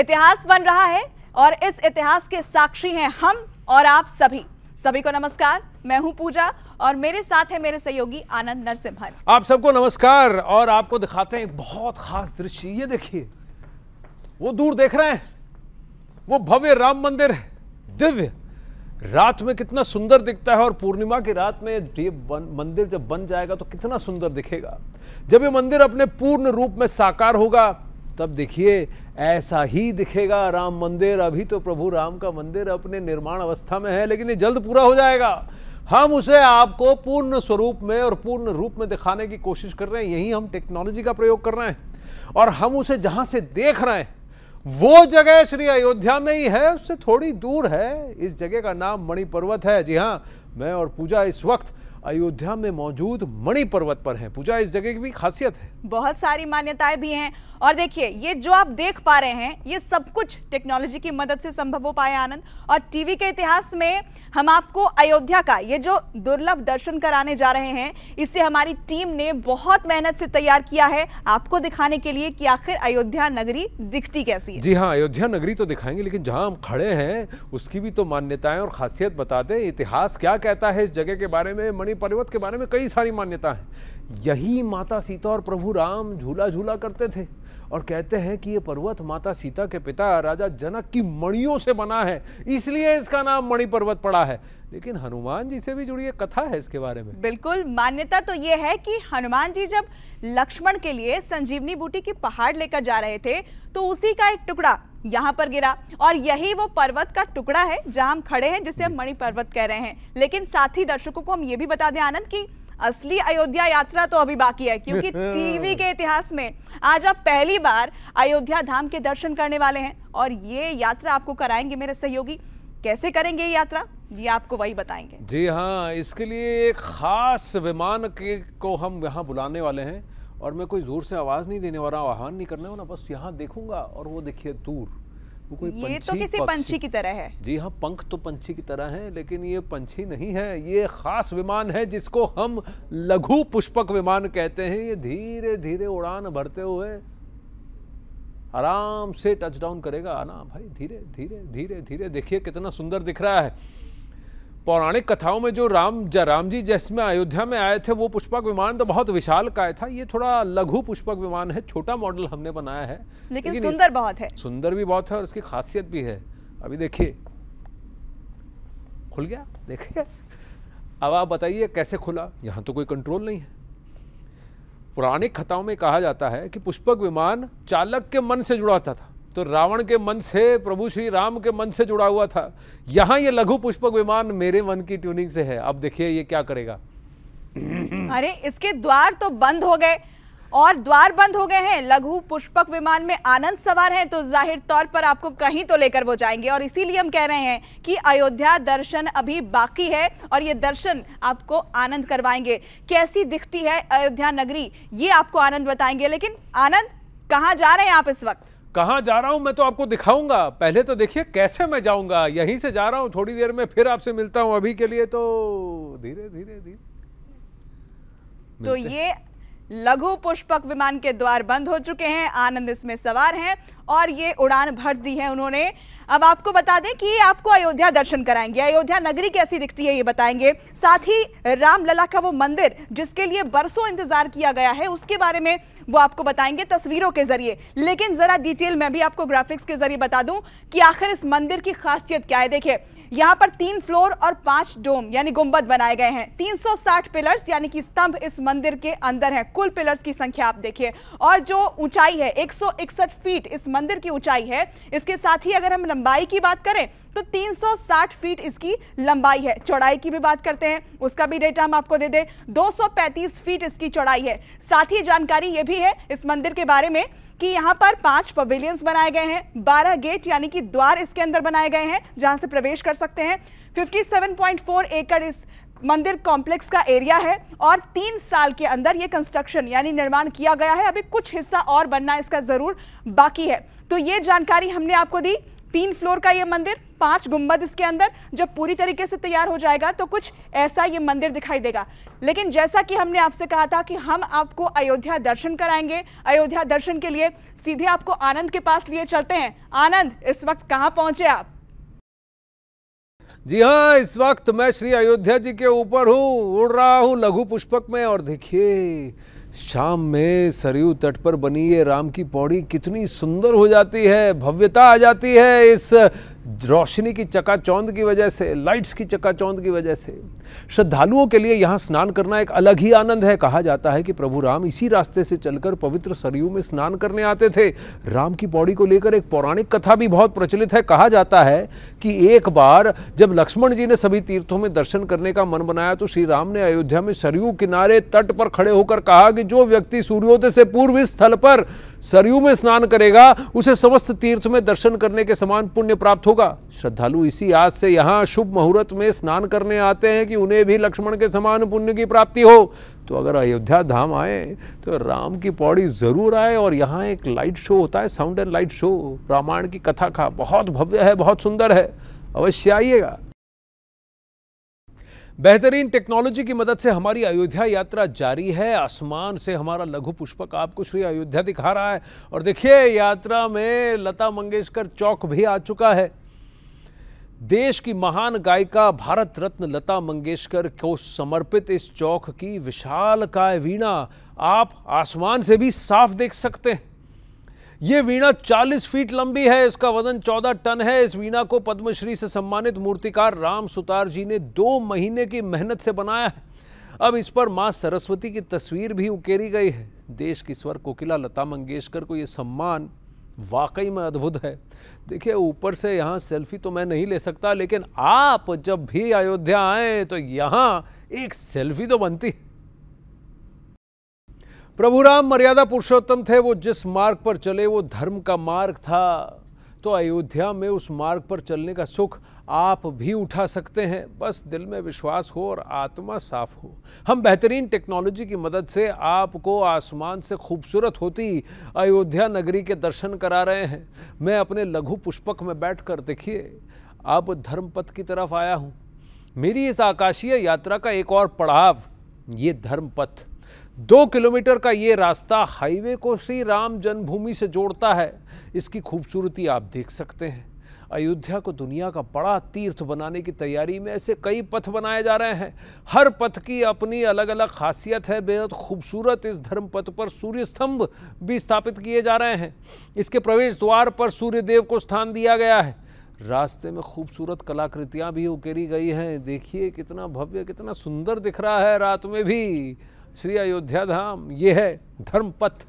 इतिहास बन रहा है और इस इतिहास के साक्षी हैं हम और आप सभी सभी को नमस्कार मैं हूं पूजा और मेरे साथ है मेरे सहयोगी आनंद नरसिम्हन आप सबको नमस्कार और आपको दिखाते हैं बहुत खास दृश्य ये देखिए वो दूर देख रहे हैं वो भव्य राम मंदिर दिव्य रात में कितना सुंदर दिखता है और पूर्णिमा की रात में ये बन, मंदिर जब बन जाएगा तो कितना सुंदर दिखेगा जब ये मंदिर अपने पूर्ण रूप में साकार होगा तब देखिए ऐसा ही दिखेगा राम मंदिर अभी तो प्रभु राम का मंदिर अपने निर्माण अवस्था में है लेकिन ये जल्द पूरा हो जाएगा हम उसे आपको पूर्ण स्वरूप में और पूर्ण रूप में दिखाने की कोशिश कर रहे हैं यही हम टेक्नोलॉजी का प्रयोग कर रहे हैं और हम उसे जहां से देख रहे हैं वो जगह श्री अयोध्या में ही है उससे थोड़ी दूर है इस जगह का नाम मणि पर्वत है जी हाँ मैं और पूजा इस वक्त अयोध्या में मौजूद मणि पर्वत पर हैं पूजा इस जगह की भी खासियत है बहुत सारी मान्यताएं भी हैं और देखिए ये जो आप देख पा रहे हैं ये सब कुछ टेक्नोलॉजी की मदद से संभव हो पाया आनंद और टीवी के इतिहास में हम आपको अयोध्या का ये जो दुर्लभ दर्शन कराने जा रहे हैं इसे हमारी टीम ने बहुत मेहनत से तैयार किया है आपको दिखाने के लिए कि आखिर अयोध्या नगरी दिखती कैसी है जी हाँ अयोध्या नगरी तो दिखाएंगे लेकिन जहाँ हम खड़े हैं उसकी भी तो मान्यताएं और खासियत बता दें इतिहास क्या कहता है इस जगह के बारे में मणि पर्वत के बारे में कई सारी मान्यता है यही माता सीता और प्रभु राम झूला झूला करते थे और कहते हैं कि ये पर्वत माता सीता के पिता राजा जनक की मणियों से बना है इसलिए इसका नाम मणि पर्वत पड़ा है लेकिन हनुमान जी से भी जुड़ी एक कथा है इसके बारे में बिल्कुल मान्यता तो ये है कि हनुमान जी जब लक्ष्मण के लिए संजीवनी बूटी की पहाड़ लेकर जा रहे थे तो उसी का एक टुकड़ा यहाँ पर गिरा और यही वो पर्वत का टुकड़ा है जहाँ हम खड़े हैं जिसे हम मणि पर्वत कह रहे हैं लेकिन साथ ही दर्शकों को हम ये भी बता दें आनंद की असली अयोध्या यात्रा तो अभी बाकी है क्योंकि टीवी के इतिहास में आज आप पहली बार अयोध्या धाम के दर्शन करने वाले हैं और ये यात्रा आपको कराएंगे मेरे सहयोगी कैसे करेंगे ये यात्रा ये आपको वही बताएंगे जी हाँ इसके लिए एक खास विमान के को हम यहाँ बुलाने वाले हैं और मैं कोई जोर से आवाज़ नहीं देने वाला आह्वान नहीं करने वाला बस यहाँ देखूंगा और वो देखिए दूर वो कोई ये तो किसी पंछी की तरह है जी हाँ पंख तो पंछी की तरह है लेकिन ये पंछी नहीं है ये खास विमान है जिसको हम लघु पुष्पक विमान कहते हैं ये धीरे धीरे उड़ान भरते हुए आराम से टच डाउन करेगा ना भाई धीरे धीरे धीरे धीरे देखिए कितना सुंदर दिख रहा है पौराणिक कथाओं में जो राम राम जी जिसमें अयोध्या में आए थे वो पुष्पक विमान तो बहुत विशाल काय था ये थोड़ा लघु पुष्पक विमान है छोटा मॉडल हमने बनाया है लेकिन, लेकिन सुंदर बहुत है सुंदर भी बहुत है और उसकी खासियत भी है अभी देखिए खुल गया देखिए अब आप बताइए कैसे खुला यहाँ तो कोई कंट्रोल नहीं है पौराणिक कथाओं में कहा जाता है कि पुष्पक विमान चालक के मन से जुड़ाता था तो रावण के मन से प्रभु श्री राम के मन से जुड़ा हुआ था यहाँ ये लघु पुष्पक विमान मेरे मन की ट्यूनिंग से है अब देखिए ये क्या करेगा अरे इसके द्वार तो बंद हो गए और द्वार बंद हो गए हैं लघु पुष्पक विमान में आनंद सवार हैं तो जाहिर तौर पर आपको कहीं तो लेकर वो जाएंगे और इसीलिए हम कह रहे हैं कि अयोध्या दर्शन अभी बाकी है और ये दर्शन आपको आनंद करवाएंगे कैसी दिखती है अयोध्या नगरी ये आपको आनंद बताएंगे लेकिन आनंद कहाँ जा रहे हैं आप इस वक्त कहाँ जा रहा हूँ मैं तो आपको दिखाऊंगा पहले तो देखिए कैसे मैं जाऊँगा यहीं से जा रहा हूँ थोड़ी देर में फिर आपसे मिलता हूँ अभी के लिए तो धीरे धीरे धीरे तो ये लघु पुष्पक विमान के द्वार बंद हो चुके हैं आनंद इसमें सवार हैं और ये उड़ान भर दी है उन्होंने अब आपको बता दें कि आपको अयोध्या दर्शन कराएंगे अयोध्या नगरी कैसी दिखती है ये बताएंगे साथ ही रामलला का वो मंदिर जिसके लिए बरसों इंतजार किया गया है उसके बारे में वो आपको बताएंगे तस्वीरों के जरिए लेकिन ज़रा डिटेल में भी आपको ग्राफिक्स के जरिए बता दूं कि आखिर इस मंदिर की खासियत क्या है देखिए यहाँ पर तीन फ्लोर और पांच डोम यानी गुंबद बनाए गए हैं 360 पिलर्स यानी कि स्तंभ इस मंदिर के अंदर है कुल पिलर्स की संख्या आप देखिए और जो ऊंचाई है एक फीट इस मंदिर की ऊंचाई है इसके साथ ही अगर हम लंबाई की बात करें तो 360 फीट इसकी लंबाई है चौड़ाई की भी बात करते हैं उसका भी डेटा हम आपको दे दें 235 फीट इसकी चौड़ाई है साथ ही जानकारी ये भी है इस मंदिर के बारे में कि यहाँ पर पांच पवेलियंस बनाए गए हैं बारह गेट यानी कि द्वार इसके अंदर बनाए गए हैं जहाँ से प्रवेश कर सकते हैं 57.4 एकड़ इस मंदिर कॉम्प्लेक्स का एरिया है और तीन साल के अंदर ये कंस्ट्रक्शन यानी निर्माण किया गया है अभी कुछ हिस्सा और बनना इसका ज़रूर बाकी है तो ये जानकारी हमने आपको दी तीन फ्लोर का ये मंदिर पांच गुंबद इसके अंदर जब पूरी तरीके से तैयार हो जाएगा तो कुछ ऐसा ये मंदिर दिखाई देगा लेकिन जैसा कि हमने आपसे कहा था कि हम आपको अयोध्या दर्शन कराएंगे अयोध्या दर्शन के लिए सीधे आपको आनंद के पास लिए चलते हैं आनंद इस वक्त कहाँ पहुंचे आप जी हाँ इस वक्त मैं श्री अयोध्या जी के ऊपर हूँ उड़ रहा हूँ लघु पुष्पक में और देखिए शाम में सरयू तट पर बनी ये राम की पौड़ी कितनी सुंदर हो जाती है भव्यता आ जाती है इस रोशनी की चकाचौंध की वजह से लाइट्स की चकाचौंध की वजह से श्रद्धालुओं के लिए यहाँ स्नान करना एक अलग ही आनंद है कहा जाता है कि प्रभु राम इसी रास्ते से चलकर पवित्र सरयू में स्नान करने आते थे राम की पौड़ी को लेकर एक पौराणिक कथा भी बहुत प्रचलित है कहा जाता है कि एक बार जब लक्ष्मण जी ने सभी तीर्थों में दर्शन करने का मन बनाया तो श्री राम ने अयोध्या में सरयू किनारे तट पर खड़े होकर कहा कि जो व्यक्ति सूर्योदय से पूर्व स्थल पर सरयू में स्नान करेगा उसे समस्त तीर्थ में दर्शन करने के समान पुण्य प्राप्त हो होगा श्रद्धालु इसी आज से यहाँ शुभ मुहूर्त में स्नान करने आते हैं कि उन्हें भी लक्ष्मण के समान पुण्य की प्राप्ति हो तो अगर अयोध्या धाम आए तो राम की पौड़ी ज़रूर आए और यहाँ एक लाइट शो होता है sound and light show Ramayan की कथा का बहुत भव्य है बहुत सुंदर है अवश्य आइएगा बेहतरीन टेक्नोलॉजी की मदद से हमारी अयोध्या यात्रा जारी है आसमान से हमारा लघु पुष्पक आपको श्री अयोध्या दिखा रहा है और देखिए यात्रा में लता मंगेशकर चौक भी आ चुका है देश की महान गायिका भारत रत्न लता मंगेशकर को समर्पित इस चौक की विशाल काय वीणा आप आसमान से भी साफ देख सकते हैं ये वीणा 40 फीट लंबी है इसका वजन 14 टन है इस वीणा को पद्मश्री से सम्मानित मूर्तिकार राम सुतार जी ने दो महीने की मेहनत से बनाया है अब इस पर मां सरस्वती की तस्वीर भी उकेरी गई है देश की स्वर कोकिला लता मंगेशकर को यह सम्मान वाकई में अद्भुत है देखिए ऊपर से यहाँ सेल्फी तो मैं नहीं ले सकता लेकिन आप जब भी अयोध्या आए तो यहाँ एक सेल्फी तो बनती है प्रभु राम मर्यादा पुरुषोत्तम थे वो जिस मार्ग पर चले वो धर्म का मार्ग था तो अयोध्या में उस मार्ग पर चलने का सुख आप भी उठा सकते हैं बस दिल में विश्वास हो और आत्मा साफ हो हम बेहतरीन टेक्नोलॉजी की मदद से आपको आसमान से खूबसूरत होती अयोध्या नगरी के दर्शन करा रहे हैं मैं अपने लघु पुष्पक में बैठकर देखिए अब धर्मपथ की तरफ आया हूँ मेरी इस आकाशीय यात्रा का एक और पड़ाव ये धर्मपथ दो किलोमीटर का ये रास्ता हाईवे को श्री राम जन्मभूमि से जोड़ता है इसकी खूबसूरती आप देख सकते हैं अयोध्या को दुनिया का बड़ा तीर्थ बनाने की तैयारी में ऐसे कई पथ बनाए जा रहे हैं हर पथ की अपनी अलग अलग खासियत है बेहद खूबसूरत इस धर्म पथ पर सूर्य स्तंभ भी स्थापित किए जा रहे हैं इसके प्रवेश द्वार पर सूर्यदेव को स्थान दिया गया है रास्ते में खूबसूरत कलाकृतियाँ भी उकेरी गई हैं देखिए कितना भव्य कितना सुंदर दिख रहा है रात में भी श्री अयोध्या धाम ये है धर्म पथ